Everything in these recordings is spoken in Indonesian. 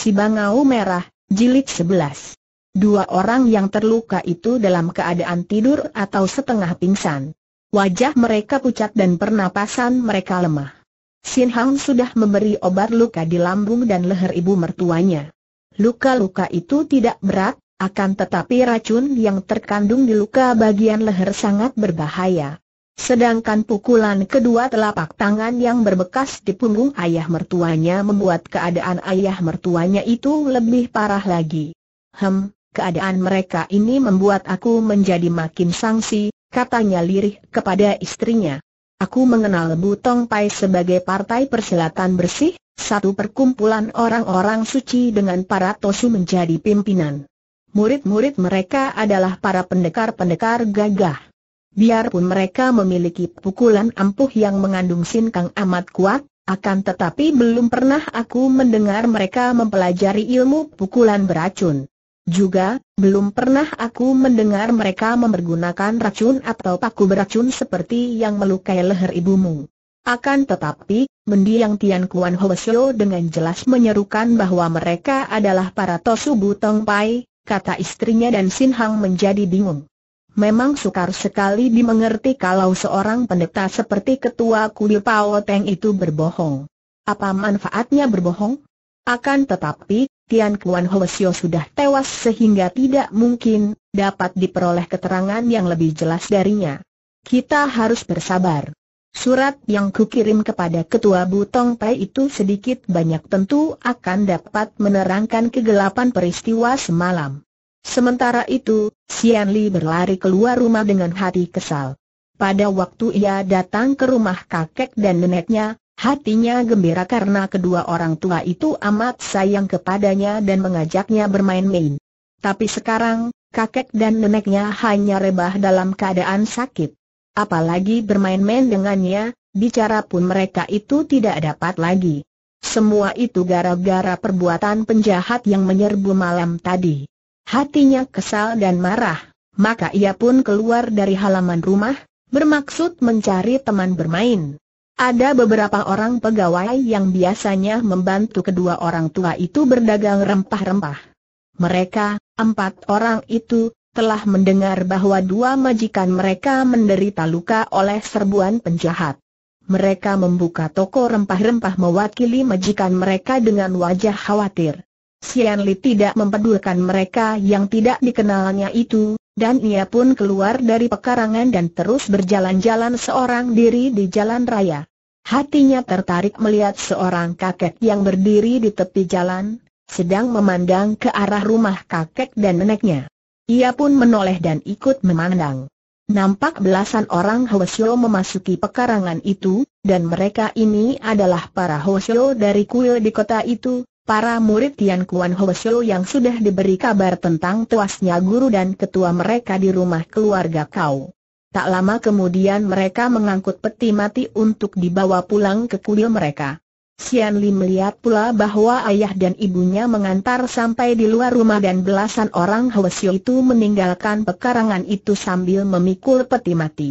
Si Bangau Merah, Jilid 11. Dua orang yang terluka itu dalam keadaan tidur atau setengah pingsan. Wajah mereka pucat dan pernapasan mereka lemah. Sin Hang sudah memberi obat luka di lambung dan leher ibu mertuanya. Luka-luka itu tidak berat, akan tetapi racun yang terkandung di luka bagian leher sangat berbahaya. Sedangkan pukulan kedua telapak tangan yang berbekas di punggung ayah mertuanya membuat keadaan ayah mertuanya itu lebih parah lagi. Hem, keadaan mereka ini membuat aku menjadi makin sangsi, katanya lirih kepada istrinya. Aku mengenal Butong Pai sebagai partai persilatan bersih, satu perkumpulan orang-orang suci dengan para tosu menjadi pimpinan. Murid-murid mereka adalah para pendekar-pendekar gagah. Biarpun mereka memiliki pukulan ampuh yang mengandung sinkang amat kuat, akan tetapi belum pernah aku mendengar mereka mempelajari ilmu pukulan beracun. Juga, belum pernah aku mendengar mereka mempergunakan racun atau paku beracun seperti yang melukai leher ibumu. Akan tetapi, mendiang Tian Kuan Hoesyo dengan jelas menyerukan bahwa mereka adalah para Tosu Butong Pai, kata istrinya dan Sin Hang menjadi bingung. Memang sukar sekali dimengerti kalau seorang pendeta seperti ketua kuil Pao Teng itu berbohong. Apa manfaatnya berbohong? Akan tetapi, Tian Kuan Hoesio sudah tewas sehingga tidak mungkin dapat diperoleh keterangan yang lebih jelas darinya. Kita harus bersabar. Surat yang kukirim kepada Ketua Butong Pai itu sedikit banyak tentu akan dapat menerangkan kegelapan peristiwa semalam. Sementara itu, Sian Li berlari keluar rumah dengan hati kesal. Pada waktu ia datang ke rumah kakek dan neneknya, hatinya gembira karena kedua orang tua itu amat sayang kepadanya dan mengajaknya bermain-main. Tapi sekarang, kakek dan neneknya hanya rebah dalam keadaan sakit. Apalagi bermain-main dengannya, bicara pun mereka itu tidak dapat lagi. Semua itu gara-gara perbuatan penjahat yang menyerbu malam tadi. Hatinya kesal dan marah, maka ia pun keluar dari halaman rumah, bermaksud mencari teman bermain. Ada beberapa orang pegawai yang biasanya membantu kedua orang tua itu berdagang rempah-rempah. Mereka, empat orang itu, telah mendengar bahwa dua majikan mereka menderita luka oleh serbuan penjahat. Mereka membuka toko rempah-rempah mewakili majikan mereka dengan wajah khawatir. Sian Li tidak mempedulikan mereka yang tidak dikenalnya itu, dan ia pun keluar dari pekarangan dan terus berjalan-jalan seorang diri di jalan raya. Hatinya tertarik melihat seorang kakek yang berdiri di tepi jalan, sedang memandang ke arah rumah kakek dan neneknya. Ia pun menoleh dan ikut memandang. Nampak belasan orang Hwasyo memasuki pekarangan itu, dan mereka ini adalah para Hwasyo dari kuil di kota itu, para murid Tian Kuan Hoesho yang sudah diberi kabar tentang tuasnya guru dan ketua mereka di rumah keluarga kau. Tak lama kemudian mereka mengangkut peti mati untuk dibawa pulang ke kuil mereka. Xian Li melihat pula bahwa ayah dan ibunya mengantar sampai di luar rumah dan belasan orang Hoshio itu meninggalkan pekarangan itu sambil memikul peti mati.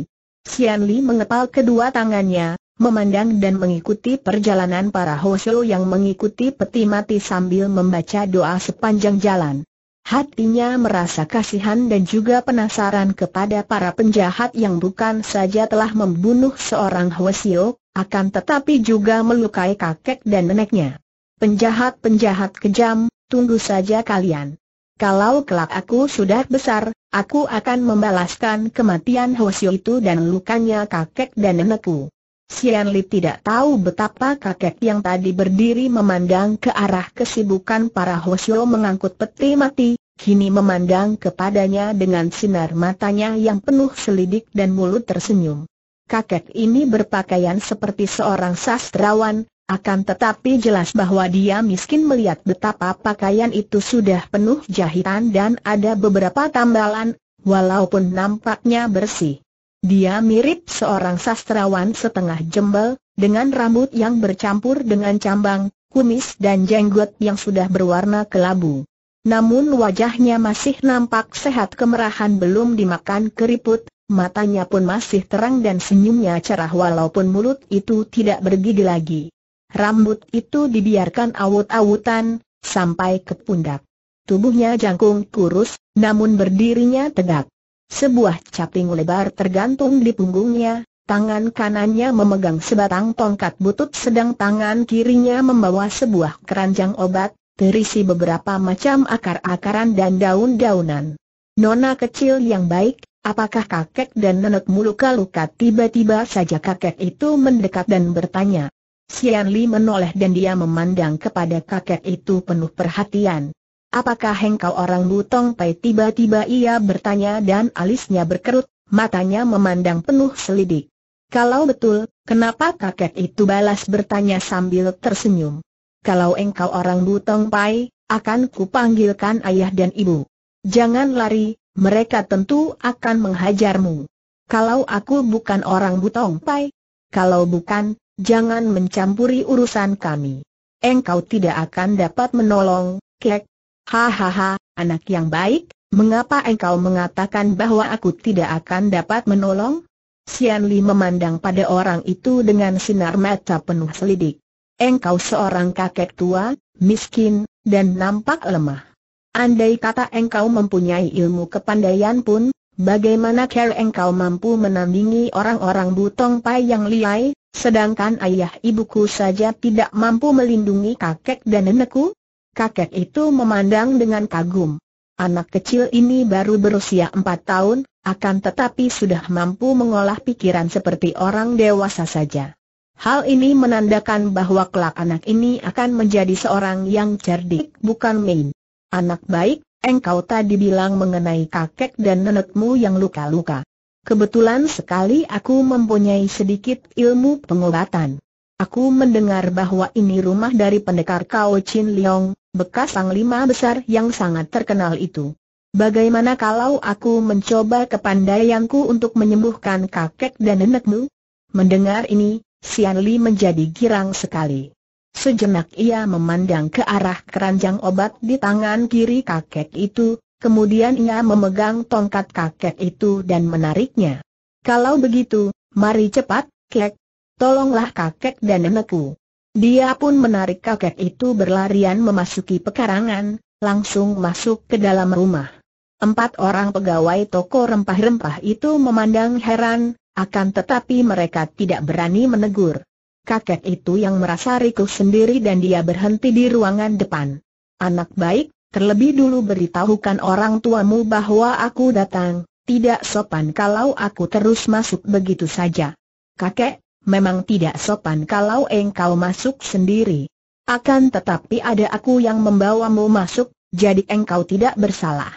Xian Li mengepal kedua tangannya, memandang dan mengikuti perjalanan para Hosho yang mengikuti peti mati sambil membaca doa sepanjang jalan. Hatinya merasa kasihan dan juga penasaran kepada para penjahat yang bukan saja telah membunuh seorang Hosho, akan tetapi juga melukai kakek dan neneknya. Penjahat-penjahat kejam, tunggu saja kalian. Kalau kelak aku sudah besar, aku akan membalaskan kematian Hosio itu dan lukanya kakek dan nenekku. Sian Li tidak tahu betapa kakek yang tadi berdiri memandang ke arah kesibukan para Hoshio mengangkut peti mati, kini memandang kepadanya dengan sinar matanya yang penuh selidik dan mulut tersenyum. Kakek ini berpakaian seperti seorang sastrawan, akan tetapi jelas bahwa dia miskin melihat betapa pakaian itu sudah penuh jahitan dan ada beberapa tambalan, walaupun nampaknya bersih. Dia mirip seorang sastrawan setengah jembel, dengan rambut yang bercampur dengan cambang, kumis dan jenggot yang sudah berwarna kelabu. Namun wajahnya masih nampak sehat kemerahan belum dimakan keriput, matanya pun masih terang dan senyumnya cerah walaupun mulut itu tidak bergigi lagi. Rambut itu dibiarkan awut-awutan, sampai ke pundak. Tubuhnya jangkung kurus, namun berdirinya tegak. Sebuah caping lebar tergantung di punggungnya, tangan kanannya memegang sebatang tongkat butut sedang tangan kirinya membawa sebuah keranjang obat, terisi beberapa macam akar-akaran dan daun-daunan. Nona kecil yang baik, apakah kakek dan nenek muluka luka tiba-tiba saja kakek itu mendekat dan bertanya. Sian Li menoleh dan dia memandang kepada kakek itu penuh perhatian. Apakah engkau orang Butong Pai? Tiba-tiba ia bertanya dan alisnya berkerut, matanya memandang penuh selidik. Kalau betul, kenapa kakek itu balas bertanya sambil tersenyum? Kalau engkau orang Butong Pai, akan kupanggilkan ayah dan ibu. Jangan lari, mereka tentu akan menghajarmu. Kalau aku bukan orang Butong Pai, kalau bukan, jangan mencampuri urusan kami. Engkau tidak akan dapat menolong, kek, Hahaha, anak yang baik, mengapa engkau mengatakan bahwa aku tidak akan dapat menolong? Sian Li memandang pada orang itu dengan sinar mata penuh selidik. Engkau seorang kakek tua, miskin, dan nampak lemah. Andai kata engkau mempunyai ilmu kepandaian pun, bagaimana care engkau mampu menandingi orang-orang butong pai yang liai, sedangkan ayah ibuku saja tidak mampu melindungi kakek dan nenekku? kakek itu memandang dengan kagum. Anak kecil ini baru berusia empat tahun, akan tetapi sudah mampu mengolah pikiran seperti orang dewasa saja. Hal ini menandakan bahwa kelak anak ini akan menjadi seorang yang cerdik, bukan main. Anak baik, engkau tadi bilang mengenai kakek dan nenekmu yang luka-luka. Kebetulan sekali aku mempunyai sedikit ilmu pengobatan. Aku mendengar bahwa ini rumah dari pendekar Kao Chin Leong, bekas panglima besar yang sangat terkenal itu. Bagaimana kalau aku mencoba kepandaianku untuk menyembuhkan kakek dan nenekmu? Mendengar ini, Sian Li menjadi girang sekali. Sejenak ia memandang ke arah keranjang obat di tangan kiri kakek itu, kemudian ia memegang tongkat kakek itu dan menariknya. Kalau begitu, mari cepat, kek. Tolonglah kakek dan nenekku. Dia pun menarik kakek itu berlarian memasuki pekarangan, langsung masuk ke dalam rumah. Empat orang pegawai toko rempah-rempah itu memandang heran, akan tetapi mereka tidak berani menegur. Kakek itu yang merasa rikuh sendiri dan dia berhenti di ruangan depan. Anak baik, terlebih dulu beritahukan orang tuamu bahwa aku datang, tidak sopan kalau aku terus masuk begitu saja. Kakek, memang tidak sopan kalau engkau masuk sendiri. Akan tetapi ada aku yang membawamu masuk, jadi engkau tidak bersalah.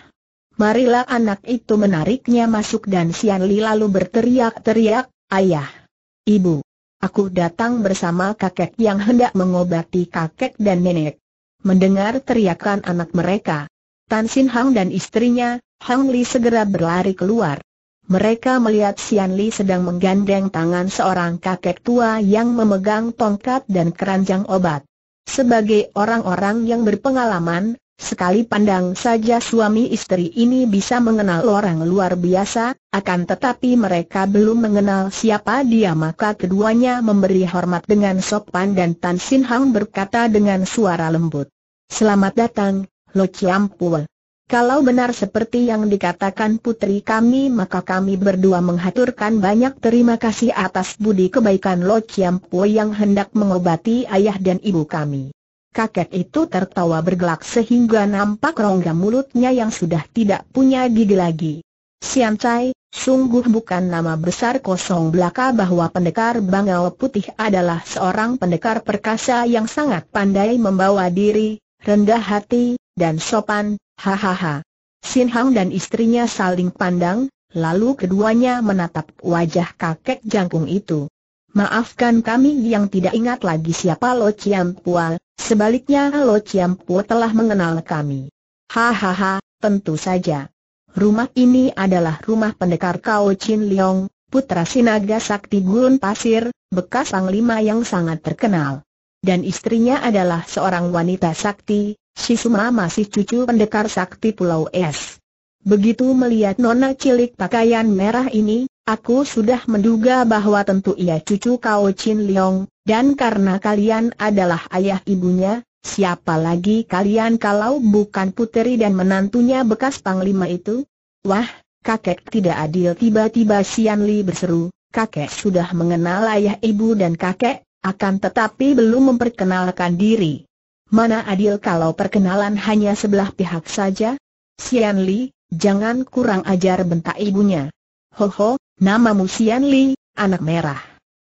Marilah anak itu menariknya masuk dan Sian Li lalu berteriak-teriak, Ayah, Ibu, aku datang bersama kakek yang hendak mengobati kakek dan nenek. Mendengar teriakan anak mereka, Tan Sin Hang dan istrinya, Hang Li segera berlari keluar. Mereka melihat Sian Li sedang menggandeng tangan seorang kakek tua yang memegang tongkat dan keranjang obat. Sebagai orang-orang yang berpengalaman, sekali pandang saja suami istri ini bisa mengenal orang luar biasa, akan tetapi mereka belum mengenal siapa dia maka keduanya memberi hormat dengan sopan dan Tan Sin Hang berkata dengan suara lembut. Selamat datang, Lo Chiam Pua. Kalau benar seperti yang dikatakan putri kami maka kami berdua menghaturkan banyak terima kasih atas budi kebaikan Lo Chiam Po yang hendak mengobati ayah dan ibu kami. Kakek itu tertawa bergelak sehingga nampak rongga mulutnya yang sudah tidak punya gigi lagi. Sian Chai, sungguh bukan nama besar kosong belaka bahwa pendekar Bangau Putih adalah seorang pendekar perkasa yang sangat pandai membawa diri, rendah hati, dan sopan, Hahaha. Sin Hang dan istrinya saling pandang, lalu keduanya menatap wajah kakek jangkung itu. Maafkan kami yang tidak ingat lagi siapa Lo Chiam Pua, sebaliknya Lo Chiam Pua telah mengenal kami. Hahaha, tentu saja. Rumah ini adalah rumah pendekar Kao Chin Leong, putra Sinaga Sakti Gurun Pasir, bekas panglima yang sangat terkenal dan istrinya adalah seorang wanita sakti, Shisuma masih cucu pendekar sakti Pulau Es. Begitu melihat nona cilik pakaian merah ini, aku sudah menduga bahwa tentu ia cucu Kao Chin Leong, dan karena kalian adalah ayah ibunya, siapa lagi kalian kalau bukan puteri dan menantunya bekas panglima itu? Wah, kakek tidak adil tiba-tiba Sian Li berseru, kakek sudah mengenal ayah ibu dan kakek, akan tetapi belum memperkenalkan diri. Mana adil kalau perkenalan hanya sebelah pihak saja? Sian Li, jangan kurang ajar bentak ibunya. Ho ho, namamu Sian Li, anak merah.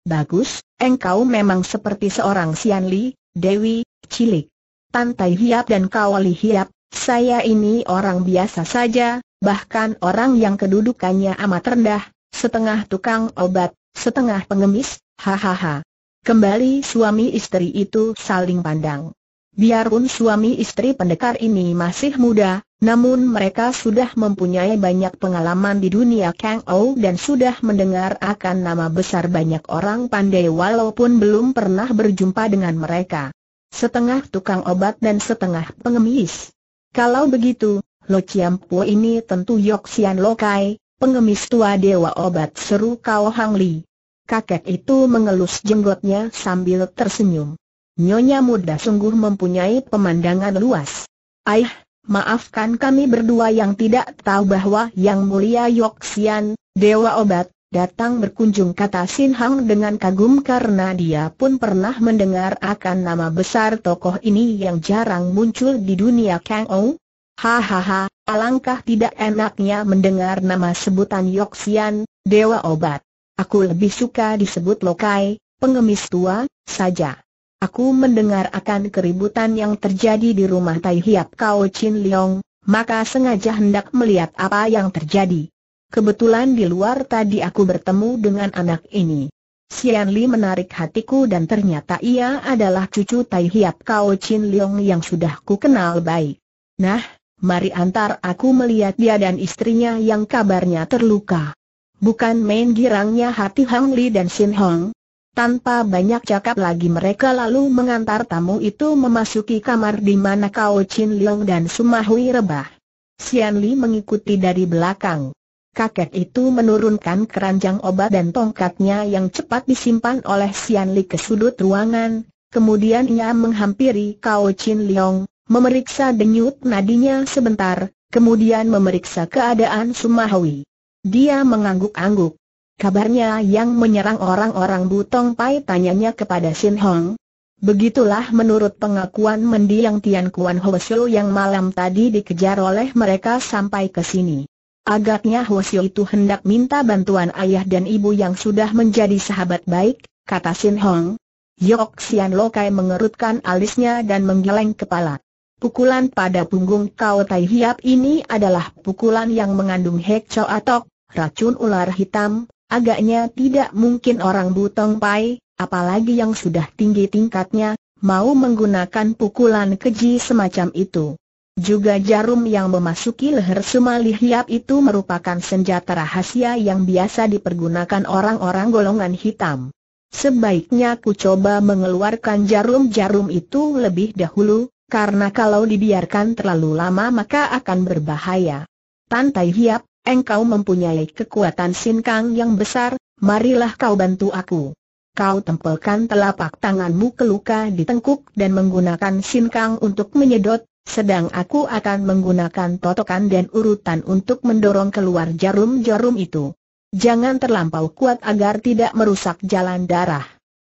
Bagus, engkau memang seperti seorang Sian Li, Dewi, cilik. Tantai Hiap dan Kawali Hiap, saya ini orang biasa saja, bahkan orang yang kedudukannya amat rendah, setengah tukang obat, setengah pengemis, hahaha. Kembali suami istri itu saling pandang. Biarpun suami istri pendekar ini masih muda, namun mereka sudah mempunyai banyak pengalaman di dunia Kang Ou dan sudah mendengar akan nama besar banyak orang pandai walaupun belum pernah berjumpa dengan mereka. Setengah tukang obat dan setengah pengemis. Kalau begitu, Lo Chiam Po ini tentu Yok lokai, pengemis tua dewa obat seru kau Hang Li. Kakek itu mengelus jenggotnya sambil tersenyum. Nyonya muda sungguh mempunyai pemandangan luas. Aih, maafkan kami berdua yang tidak tahu bahwa Yang Mulia Yoxian, Dewa Obat, datang berkunjung kata Sin Hang dengan kagum karena dia pun pernah mendengar akan nama besar tokoh ini yang jarang muncul di dunia Kang Ou. Hahaha, alangkah tidak enaknya mendengar nama sebutan Yoxian, Dewa Obat. Aku lebih suka disebut lokai, pengemis tua, saja. Aku mendengar akan keributan yang terjadi di rumah Tai Hiap Kao Chin Leong, maka sengaja hendak melihat apa yang terjadi. Kebetulan di luar tadi aku bertemu dengan anak ini. Sian Li menarik hatiku dan ternyata ia adalah cucu Tai Hiap Kao Chin Leong yang sudah ku kenal baik. Nah, mari antar aku melihat dia dan istrinya yang kabarnya terluka. Bukan main girangnya hati Hang Li dan Sin Hong. Tanpa banyak cakap lagi mereka lalu mengantar tamu itu memasuki kamar di mana Kao Chin Leong dan Sumahui rebah. Sian Li mengikuti dari belakang. Kakek itu menurunkan keranjang obat dan tongkatnya yang cepat disimpan oleh Sian Li ke sudut ruangan, kemudian ia menghampiri Kao Chin Leong, memeriksa denyut nadinya sebentar, kemudian memeriksa keadaan Sumahui. Dia mengangguk-angguk. Kabarnya yang menyerang orang-orang Butong Pai tanyanya kepada Sin Hong. Begitulah menurut pengakuan mendiang Tian Kuan Siu yang malam tadi dikejar oleh mereka sampai ke sini. Agaknya Siu itu hendak minta bantuan ayah dan ibu yang sudah menjadi sahabat baik, kata Sin Hong. Yok Sian Lokai mengerutkan alisnya dan menggeleng kepala. Pukulan pada punggung Kau Tai Hiap ini adalah pukulan yang mengandung hekco atau Racun ular hitam, agaknya tidak mungkin orang Butong Pai, apalagi yang sudah tinggi tingkatnya, mau menggunakan pukulan keji semacam itu. Juga jarum yang memasuki leher Sumali Hiap itu merupakan senjata rahasia yang biasa dipergunakan orang-orang golongan hitam. Sebaiknya ku coba mengeluarkan jarum-jarum itu lebih dahulu, karena kalau dibiarkan terlalu lama maka akan berbahaya. Tantai Hiap, engkau mempunyai kekuatan sinkang yang besar, marilah kau bantu aku. Kau tempelkan telapak tanganmu ke luka di tengkuk dan menggunakan sinkang untuk menyedot, sedang aku akan menggunakan totokan dan urutan untuk mendorong keluar jarum-jarum itu. Jangan terlampau kuat agar tidak merusak jalan darah.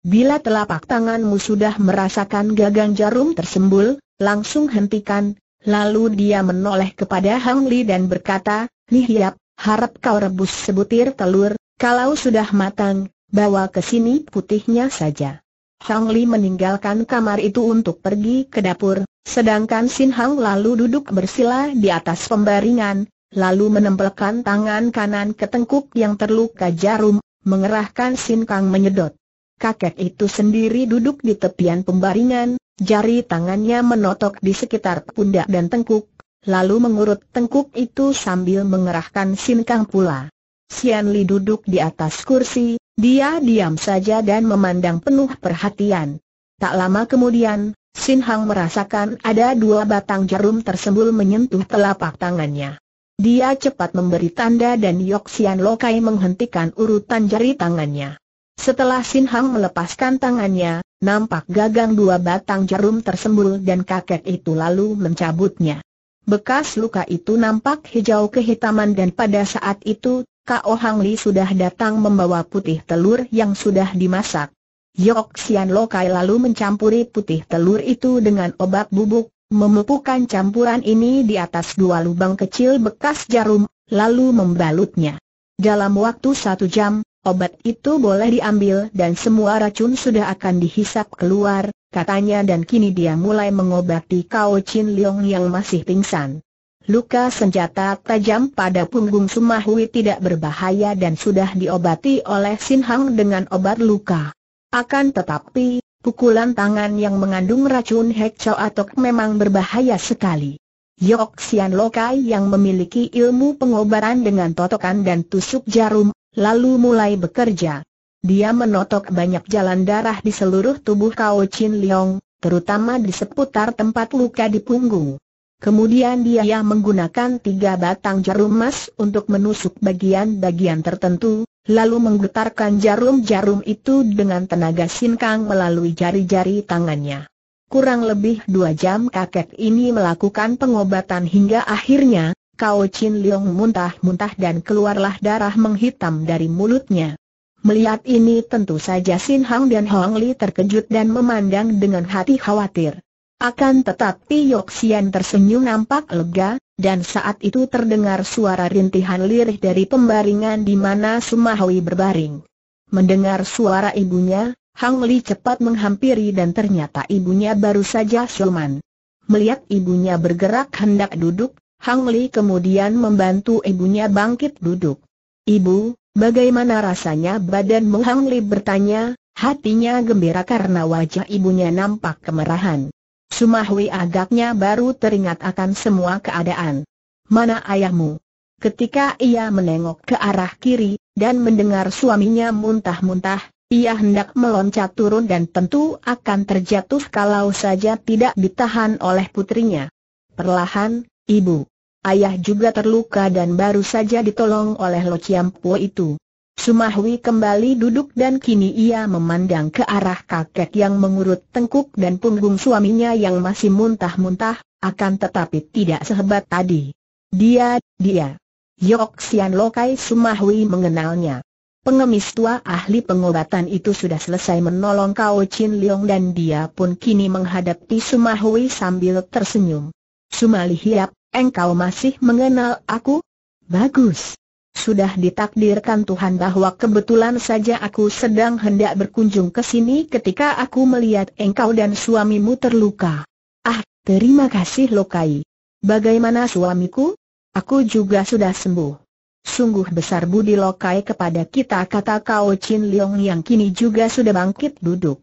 Bila telapak tanganmu sudah merasakan gagang jarum tersembul, langsung hentikan, lalu dia menoleh kepada Hang Li dan berkata, Lihiap, harap kau rebus sebutir telur, kalau sudah matang, bawa ke sini putihnya saja. Hang Li meninggalkan kamar itu untuk pergi ke dapur, sedangkan Sin Hang lalu duduk bersila di atas pembaringan, lalu menempelkan tangan kanan ke tengkuk yang terluka jarum, mengerahkan Sin Kang menyedot. Kakek itu sendiri duduk di tepian pembaringan, jari tangannya menotok di sekitar pundak dan tengkuk, lalu mengurut tengkuk itu sambil mengerahkan sinkang pula. Sian Li duduk di atas kursi, dia diam saja dan memandang penuh perhatian. Tak lama kemudian, Sin Hang merasakan ada dua batang jarum tersembul menyentuh telapak tangannya. Dia cepat memberi tanda dan Yok Sian Lokai menghentikan urutan jari tangannya. Setelah Sin Hang melepaskan tangannya, nampak gagang dua batang jarum tersembul dan kakek itu lalu mencabutnya. Bekas luka itu nampak hijau kehitaman dan pada saat itu, Kak Ohang Li sudah datang membawa putih telur yang sudah dimasak. Yok Sian Lokai lalu mencampuri putih telur itu dengan obat bubuk, memupukan campuran ini di atas dua lubang kecil bekas jarum, lalu membalutnya. Dalam waktu satu jam, obat itu boleh diambil dan semua racun sudah akan dihisap keluar, katanya dan kini dia mulai mengobati Kao Chin Leong yang masih pingsan. Luka senjata tajam pada punggung Sumahui tidak berbahaya dan sudah diobati oleh Sin Hang dengan obat luka. Akan tetapi, pukulan tangan yang mengandung racun Chow Atok memang berbahaya sekali. Yok Sian Lokai yang memiliki ilmu pengobaran dengan totokan dan tusuk jarum, lalu mulai bekerja. Dia menotok banyak jalan darah di seluruh tubuh Kao Chin Leong, terutama di seputar tempat luka di punggung. Kemudian dia menggunakan tiga batang jarum emas untuk menusuk bagian-bagian tertentu, lalu menggetarkan jarum-jarum itu dengan tenaga sinkang melalui jari-jari tangannya. Kurang lebih dua jam kakek ini melakukan pengobatan hingga akhirnya, Kao Chin Leong muntah-muntah dan keluarlah darah menghitam dari mulutnya. Melihat ini tentu saja Sin Hang dan Hong Li terkejut dan memandang dengan hati khawatir. Akan tetapi Yok Sian tersenyum nampak lega, dan saat itu terdengar suara rintihan lirih dari pembaringan di mana Sumahui berbaring. Mendengar suara ibunya, Hang Li cepat menghampiri dan ternyata ibunya baru saja Suman. Melihat ibunya bergerak hendak duduk, Hang Li kemudian membantu ibunya bangkit duduk. Ibu, Bagaimana rasanya badan Hang Li bertanya, hatinya gembira karena wajah ibunya nampak kemerahan. Sumahwi agaknya baru teringat akan semua keadaan. Mana ayahmu? Ketika ia menengok ke arah kiri, dan mendengar suaminya muntah-muntah, ia hendak meloncat turun dan tentu akan terjatuh kalau saja tidak ditahan oleh putrinya. Perlahan, ibu, Ayah juga terluka dan baru saja ditolong oleh Lo Chiampo itu. Sumahwi kembali duduk dan kini ia memandang ke arah kakek yang mengurut tengkuk dan punggung suaminya yang masih muntah-muntah, akan tetapi tidak sehebat tadi. Dia, dia. Yok Sian Lokai Sumahwi mengenalnya. Pengemis tua ahli pengobatan itu sudah selesai menolong Kao Chin Leong dan dia pun kini menghadapi Sumahui sambil tersenyum. Sumali Hiap, Engkau masih mengenal aku? Bagus. Sudah ditakdirkan Tuhan bahwa kebetulan saja aku sedang hendak berkunjung ke sini ketika aku melihat engkau dan suamimu terluka. Ah, terima kasih Lokai. Bagaimana suamiku? Aku juga sudah sembuh. Sungguh besar budi Lokai kepada kita kata Kao Chin Leong yang kini juga sudah bangkit duduk.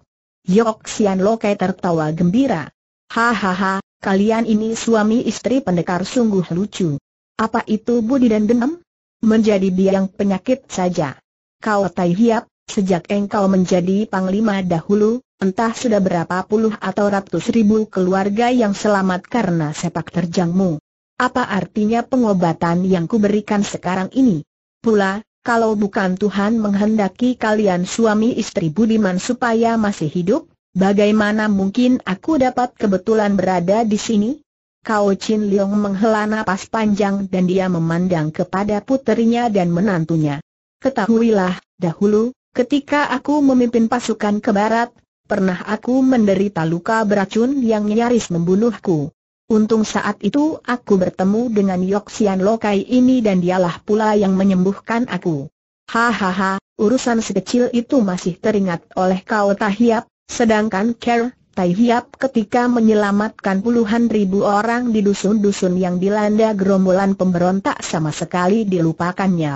Yok Sian Lokai tertawa gembira. Hahaha, Kalian ini suami istri pendekar sungguh lucu. Apa itu budi dan dendam? Menjadi biang penyakit saja. Kau tai hiap, sejak engkau menjadi panglima dahulu, entah sudah berapa puluh atau ratus ribu keluarga yang selamat karena sepak terjangmu. Apa artinya pengobatan yang kuberikan sekarang ini? Pula, kalau bukan Tuhan menghendaki kalian suami istri budiman supaya masih hidup, Bagaimana mungkin aku dapat kebetulan berada di sini? Kau Chin Leong menghela nafas panjang dan dia memandang kepada puterinya dan menantunya. Ketahuilah, dahulu, ketika aku memimpin pasukan ke barat, pernah aku menderita luka beracun yang nyaris membunuhku. Untung saat itu aku bertemu dengan Yoxian Lokai ini dan dialah pula yang menyembuhkan aku. Hahaha, urusan sekecil itu masih teringat oleh kau Tahiap, Sedangkan Kerr, Tai Hiap ketika menyelamatkan puluhan ribu orang di dusun-dusun yang dilanda gerombolan pemberontak sama sekali dilupakan. dilupakannya.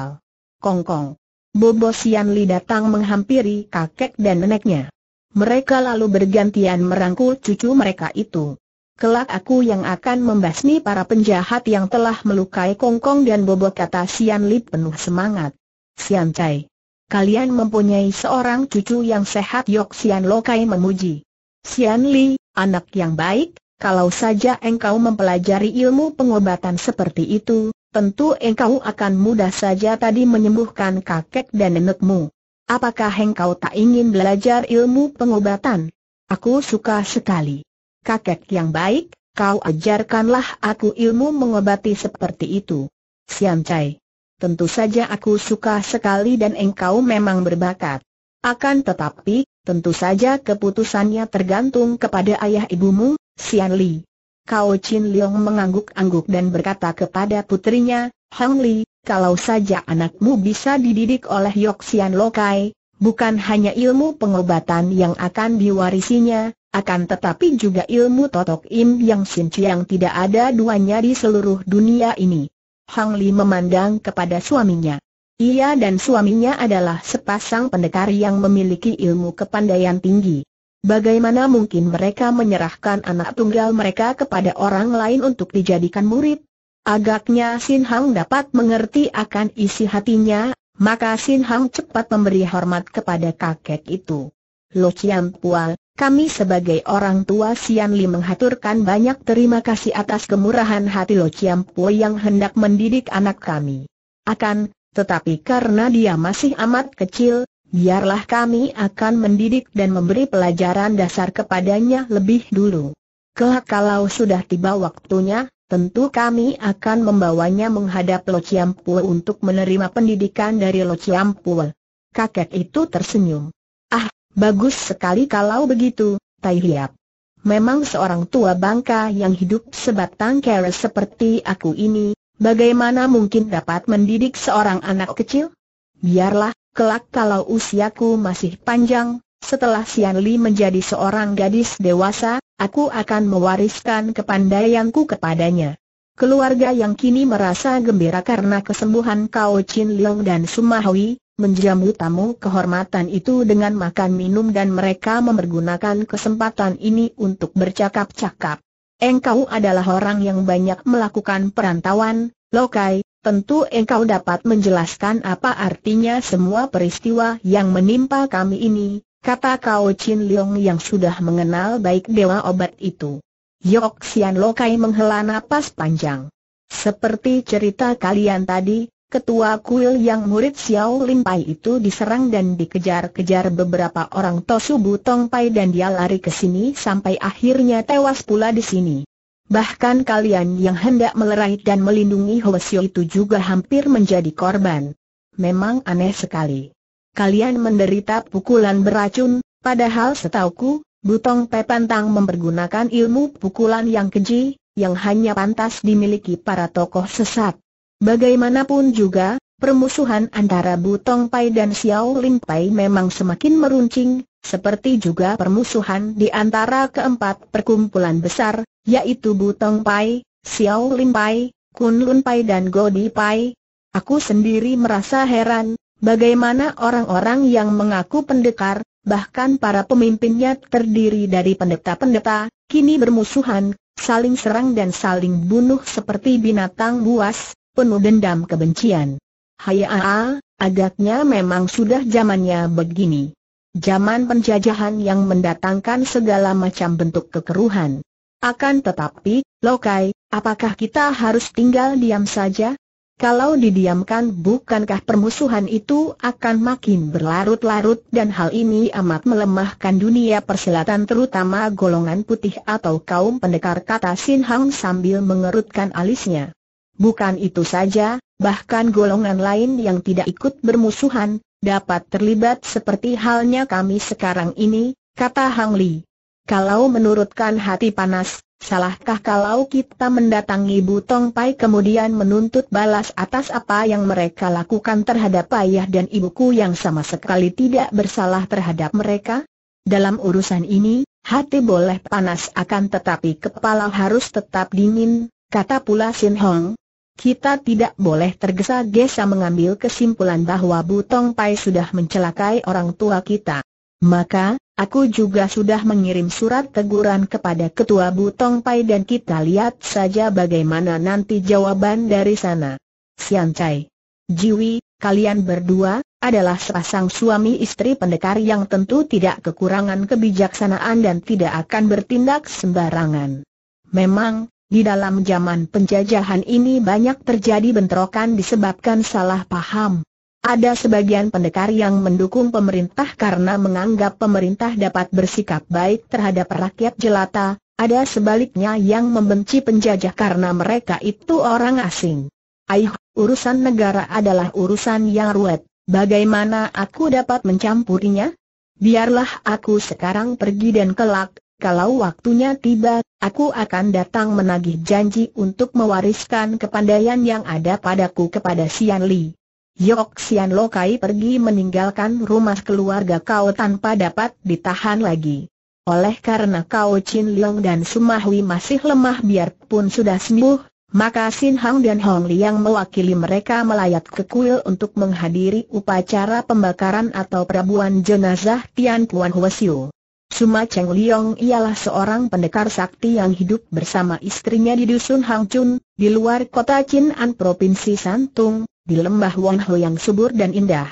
Kongkong. Bobo Sianli datang menghampiri kakek dan neneknya. Mereka lalu bergantian merangkul cucu mereka itu. Kelak aku yang akan membasmi para penjahat yang telah melukai Kongkong dan Bobo kata Sian Li penuh semangat. Sian Cai kalian mempunyai seorang cucu yang sehat Yok Sian Lokai memuji. Sian Li, anak yang baik, kalau saja engkau mempelajari ilmu pengobatan seperti itu, tentu engkau akan mudah saja tadi menyembuhkan kakek dan nenekmu. Apakah engkau tak ingin belajar ilmu pengobatan? Aku suka sekali. Kakek yang baik, kau ajarkanlah aku ilmu mengobati seperti itu. Sian Chai tentu saja aku suka sekali dan engkau memang berbakat. Akan tetapi, tentu saja keputusannya tergantung kepada ayah ibumu, Xian Li. Kau Chin Leong mengangguk-angguk dan berkata kepada putrinya, Hang Li, kalau saja anakmu bisa dididik oleh Yok Xian Lokai, bukan hanya ilmu pengobatan yang akan diwarisinya, akan tetapi juga ilmu totok im yang sinci yang tidak ada duanya di seluruh dunia ini. Hang Li memandang kepada suaminya. Ia dan suaminya adalah sepasang pendekar yang memiliki ilmu kepandaian tinggi. Bagaimana mungkin mereka menyerahkan anak tunggal mereka kepada orang lain untuk dijadikan murid? Agaknya Sin Hang dapat mengerti akan isi hatinya, maka Sin Hang cepat memberi hormat kepada kakek itu. Lo Chiang Pual, kami sebagai orang tua Sian Li menghaturkan banyak terima kasih atas kemurahan hati Lo Chiam Po yang hendak mendidik anak kami. Akan, tetapi karena dia masih amat kecil, biarlah kami akan mendidik dan memberi pelajaran dasar kepadanya lebih dulu. Kelak kalau sudah tiba waktunya, tentu kami akan membawanya menghadap Lo Chiam Po untuk menerima pendidikan dari Lo Chiam Po. Kakek itu tersenyum. Bagus sekali kalau begitu, Tai Hiap. Memang seorang tua bangka yang hidup sebatang kara seperti aku ini, bagaimana mungkin dapat mendidik seorang anak kecil? Biarlah, kelak kalau usiaku masih panjang, setelah Sian Li menjadi seorang gadis dewasa, aku akan mewariskan kepandaianku kepadanya. Keluarga yang kini merasa gembira karena kesembuhan Kao Chin Leong dan Sumahui, menjamu tamu kehormatan itu dengan makan minum dan mereka mempergunakan kesempatan ini untuk bercakap-cakap. Engkau adalah orang yang banyak melakukan perantauan, Lokai, tentu engkau dapat menjelaskan apa artinya semua peristiwa yang menimpa kami ini, kata Kao Chin Leong yang sudah mengenal baik dewa obat itu. Yok Xian Lokai menghela napas panjang. Seperti cerita kalian tadi, Ketua kuil yang murid Xiao Lim Pai itu diserang dan dikejar-kejar beberapa orang Tosu Butong Pai dan dia lari ke sini sampai akhirnya tewas pula di sini. Bahkan kalian yang hendak melerai dan melindungi Hoesio itu juga hampir menjadi korban. Memang aneh sekali. Kalian menderita pukulan beracun, padahal setauku, Butong Pai pantang mempergunakan ilmu pukulan yang keji, yang hanya pantas dimiliki para tokoh sesat. Bagaimanapun juga, permusuhan antara Butong Pai dan Xiao Ling Pai memang semakin meruncing, seperti juga permusuhan di antara keempat perkumpulan besar, yaitu Butong Pai, Xiao Ling Pai, Kun Lun Pai dan Godi Pai. Aku sendiri merasa heran, bagaimana orang-orang yang mengaku pendekar, bahkan para pemimpinnya terdiri dari pendeta-pendeta, kini bermusuhan, saling serang dan saling bunuh seperti binatang buas, penuh dendam kebencian. Hayaa, agaknya memang sudah zamannya begini. Zaman penjajahan yang mendatangkan segala macam bentuk kekeruhan. Akan tetapi, Lokai, apakah kita harus tinggal diam saja? Kalau didiamkan bukankah permusuhan itu akan makin berlarut-larut dan hal ini amat melemahkan dunia perselatan, terutama golongan putih atau kaum pendekar kata Sin Hang sambil mengerutkan alisnya. Bukan itu saja, bahkan golongan lain yang tidak ikut bermusuhan, dapat terlibat seperti halnya kami sekarang ini, kata Hang Li. Kalau menurutkan hati panas, salahkah kalau kita mendatangi Butong Pai kemudian menuntut balas atas apa yang mereka lakukan terhadap ayah dan ibuku yang sama sekali tidak bersalah terhadap mereka? Dalam urusan ini, hati boleh panas akan tetapi kepala harus tetap dingin, kata pula Sin Hong, kita tidak boleh tergesa-gesa mengambil kesimpulan bahwa Butong Pai sudah mencelakai orang tua kita. Maka, aku juga sudah mengirim surat teguran kepada ketua Butong Pai dan kita lihat saja bagaimana nanti jawaban dari sana. Sian Cai. Jiwi, kalian berdua, adalah sepasang suami istri pendekar yang tentu tidak kekurangan kebijaksanaan dan tidak akan bertindak sembarangan. Memang, di dalam zaman penjajahan ini banyak terjadi bentrokan disebabkan salah paham. Ada sebagian pendekar yang mendukung pemerintah karena menganggap pemerintah dapat bersikap baik terhadap rakyat jelata, ada sebaliknya yang membenci penjajah karena mereka itu orang asing. Aih, urusan negara adalah urusan yang ruwet, bagaimana aku dapat mencampurinya? Biarlah aku sekarang pergi dan kelak, kalau waktunya tiba, aku akan datang menagih janji untuk mewariskan kepandaian yang ada padaku kepada Sian Li. Yok Sian Lokai pergi meninggalkan rumah keluarga kau tanpa dapat ditahan lagi. Oleh karena kau Chin Leong dan Sumahui masih lemah biarpun sudah sembuh, maka Sin Hang dan Hong Liang mewakili mereka melayat ke kuil untuk menghadiri upacara pembakaran atau perabuan jenazah Tian Kuan Hwasyu. Cuma Cheng Liong ialah seorang pendekar sakti yang hidup bersama istrinya di dusun Hangchun, di luar kota Chin'an Provinsi Santung, di lembah Wonho yang subur dan indah.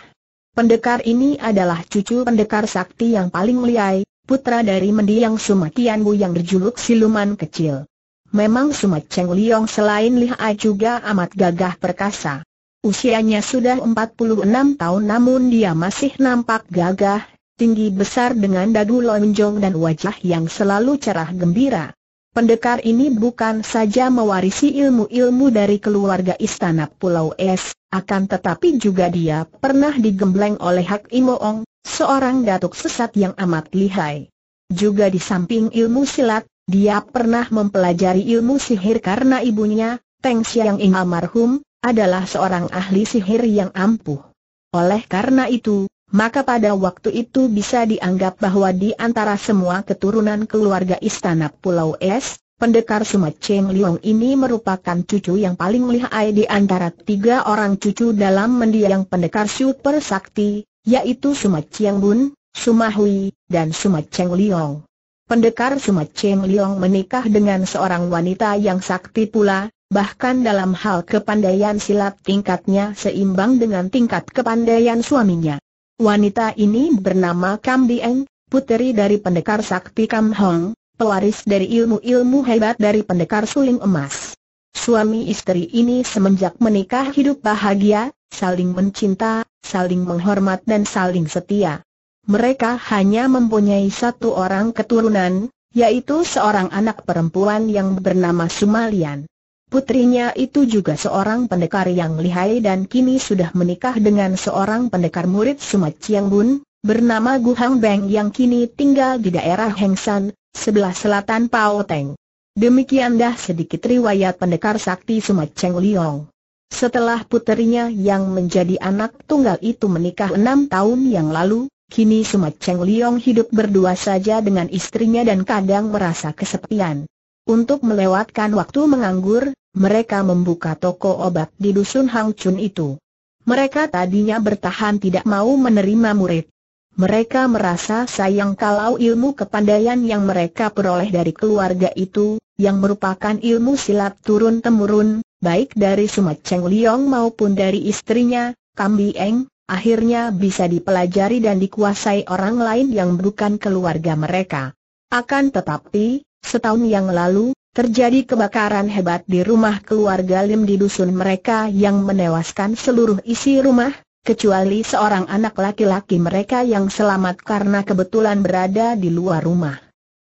Pendekar ini adalah cucu pendekar sakti yang paling mulia, putra dari mendiang Sumatianbu yang berjuluk siluman kecil. Memang Sumat Cheng Liong selain lihai juga amat gagah perkasa. Usianya sudah 46 tahun namun dia masih nampak gagah, tinggi besar dengan dagu lonjong dan wajah yang selalu cerah gembira. Pendekar ini bukan saja mewarisi ilmu-ilmu dari keluarga istana Pulau Es, akan tetapi juga dia pernah digembleng oleh Hak Imoong, seorang datuk sesat yang amat lihai. Juga di samping ilmu silat, dia pernah mempelajari ilmu sihir karena ibunya, Teng Siang Ing almarhum, adalah seorang ahli sihir yang ampuh. Oleh karena itu, maka pada waktu itu bisa dianggap bahwa di antara semua keturunan keluarga istana Pulau Es, pendekar Sumat Cheng Liong ini merupakan cucu yang paling lihai di antara tiga orang cucu dalam mendiang pendekar super sakti, yaitu Sumat Chiang Bun, Sumahui, dan Sumat Cheng Liong. Pendekar Sumat Cheng Liong menikah dengan seorang wanita yang sakti pula, Bahkan dalam hal kepandaian silat tingkatnya seimbang dengan tingkat kepandaian suaminya. Wanita ini bernama Kam Dieng, puteri dari pendekar sakti Kam Hong, pelaris dari ilmu-ilmu hebat dari pendekar suling emas. Suami istri ini semenjak menikah hidup bahagia, saling mencinta, saling menghormat dan saling setia. Mereka hanya mempunyai satu orang keturunan, yaitu seorang anak perempuan yang bernama Sumalian. Putrinya itu juga seorang pendekar yang lihai dan kini sudah menikah dengan seorang pendekar murid Sumat Chiang Bun, bernama Gu Hang Beng yang kini tinggal di daerah Hengsan, sebelah selatan Pao Teng. Demikian dah sedikit riwayat pendekar sakti Sumat Cheng Liong. Setelah putrinya yang menjadi anak tunggal itu menikah enam tahun yang lalu, kini Sumat Cheng Liong hidup berdua saja dengan istrinya dan kadang merasa kesepian. Untuk melewatkan waktu menganggur, mereka membuka toko obat di dusun Hang Chun itu. Mereka tadinya bertahan tidak mau menerima murid. Mereka merasa sayang kalau ilmu kepandaian yang mereka peroleh dari keluarga itu, yang merupakan ilmu silat turun-temurun, baik dari Sumat Cheng Liong maupun dari istrinya, Kambi Eng, akhirnya bisa dipelajari dan dikuasai orang lain yang bukan keluarga mereka. Akan tetapi, setahun yang lalu, Terjadi kebakaran hebat di rumah keluarga Lim di dusun mereka yang menewaskan seluruh isi rumah, kecuali seorang anak laki-laki mereka yang selamat karena kebetulan berada di luar rumah.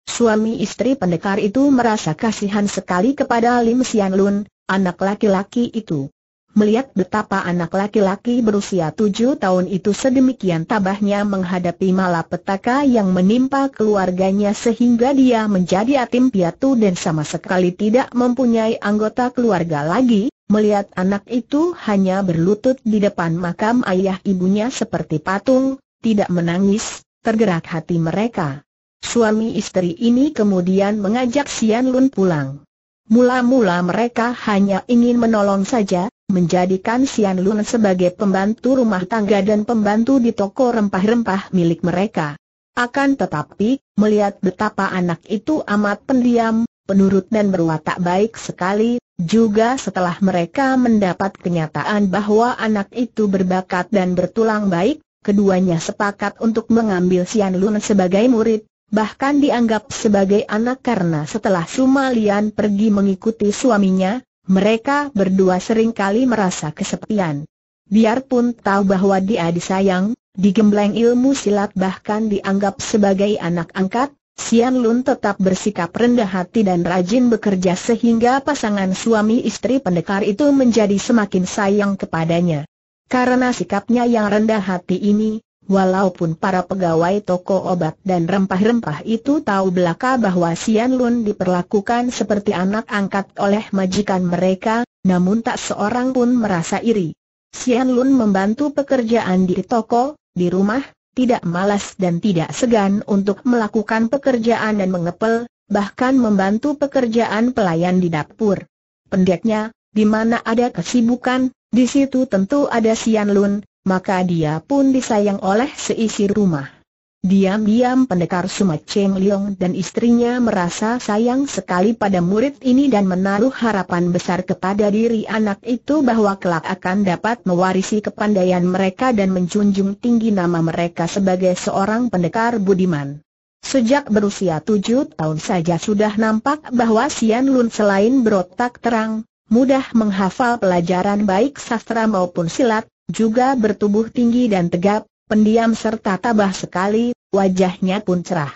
Suami istri pendekar itu merasa kasihan sekali kepada Lim Sian Lun, anak laki-laki itu melihat betapa anak laki-laki berusia tujuh tahun itu sedemikian tabahnya menghadapi malapetaka yang menimpa keluarganya sehingga dia menjadi atim piatu dan sama sekali tidak mempunyai anggota keluarga lagi, melihat anak itu hanya berlutut di depan makam ayah ibunya seperti patung, tidak menangis, tergerak hati mereka. Suami istri ini kemudian mengajak Sian Lun pulang. Mula-mula mereka hanya ingin menolong saja, menjadikan Sian Lun sebagai pembantu rumah tangga dan pembantu di toko rempah-rempah milik mereka. Akan tetapi, melihat betapa anak itu amat pendiam, penurut dan berwatak baik sekali, juga setelah mereka mendapat kenyataan bahwa anak itu berbakat dan bertulang baik, keduanya sepakat untuk mengambil Sian Lun sebagai murid, bahkan dianggap sebagai anak karena setelah Sumalian pergi mengikuti suaminya, mereka berdua sering kali merasa kesepian. Biarpun tahu bahwa dia disayang, digembleng ilmu silat bahkan dianggap sebagai anak angkat, Sian Lun tetap bersikap rendah hati dan rajin bekerja sehingga pasangan suami istri pendekar itu menjadi semakin sayang kepadanya. Karena sikapnya yang rendah hati ini, Walaupun para pegawai toko obat dan rempah-rempah itu tahu belaka bahwa Sian Lun diperlakukan seperti anak angkat oleh majikan mereka, namun tak seorang pun merasa iri. Sian Lun membantu pekerjaan di toko, di rumah, tidak malas dan tidak segan untuk melakukan pekerjaan dan mengepel, bahkan membantu pekerjaan pelayan di dapur. Pendeknya, di mana ada kesibukan, di situ tentu ada Sian Lun, maka dia pun disayang oleh seisi rumah. Diam-diam pendekar Suma Cheng Leong dan istrinya merasa sayang sekali pada murid ini dan menaruh harapan besar kepada diri anak itu bahwa kelak akan dapat mewarisi kepandaian mereka dan menjunjung tinggi nama mereka sebagai seorang pendekar budiman. Sejak berusia tujuh tahun saja sudah nampak bahwa Sian Lun selain berotak terang, mudah menghafal pelajaran baik sastra maupun silat, juga bertubuh tinggi dan tegap, pendiam serta tabah sekali, wajahnya pun cerah.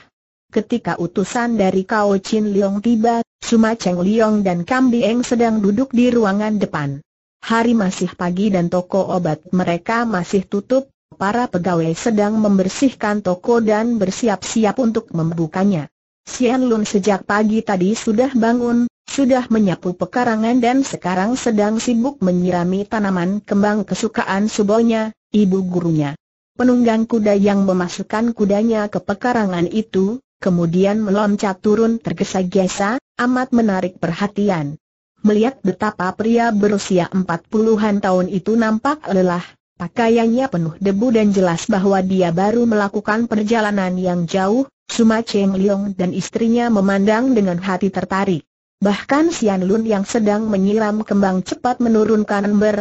Ketika utusan dari Kao Chin Leong tiba, Suma Cheng Leong dan Kam Bieng sedang duduk di ruangan depan. Hari masih pagi dan toko obat mereka masih tutup, para pegawai sedang membersihkan toko dan bersiap-siap untuk membukanya. Sian Lun sejak pagi tadi sudah bangun, sudah menyapu pekarangan dan sekarang sedang sibuk menyirami tanaman kembang kesukaan subonya, ibu gurunya. Penunggang kuda yang memasukkan kudanya ke pekarangan itu, kemudian meloncat turun tergesa-gesa, amat menarik perhatian. Melihat betapa pria berusia empat puluhan tahun itu nampak lelah, Pakaiannya penuh debu dan jelas bahwa dia baru melakukan perjalanan yang jauh, Suma Cheng Leong dan istrinya memandang dengan hati tertarik. Bahkan Sian Lun yang sedang menyiram kembang cepat menurunkan ember